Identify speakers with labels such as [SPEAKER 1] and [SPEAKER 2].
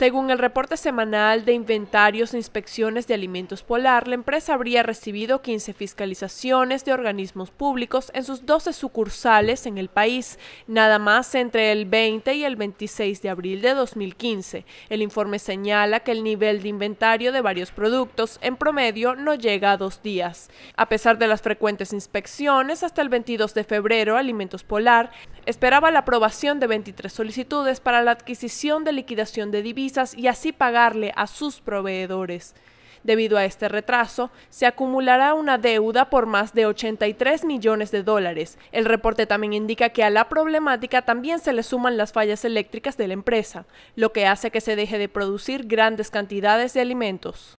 [SPEAKER 1] Según el reporte semanal de inventarios e inspecciones de alimentos polar, la empresa habría recibido 15 fiscalizaciones de organismos públicos en sus 12 sucursales en el país, nada más entre el 20 y el 26 de abril de 2015. El informe señala que el nivel de inventario de varios productos en promedio no llega a dos días. A pesar de las frecuentes inspecciones, hasta el 22 de febrero, Alimentos Polar esperaba la aprobación de 23 solicitudes para la adquisición de liquidación de divisas y así pagarle a sus proveedores. Debido a este retraso, se acumulará una deuda por más de 83 millones de dólares. El reporte también indica que a la problemática también se le suman las fallas eléctricas de la empresa, lo que hace que se deje de producir grandes cantidades de alimentos.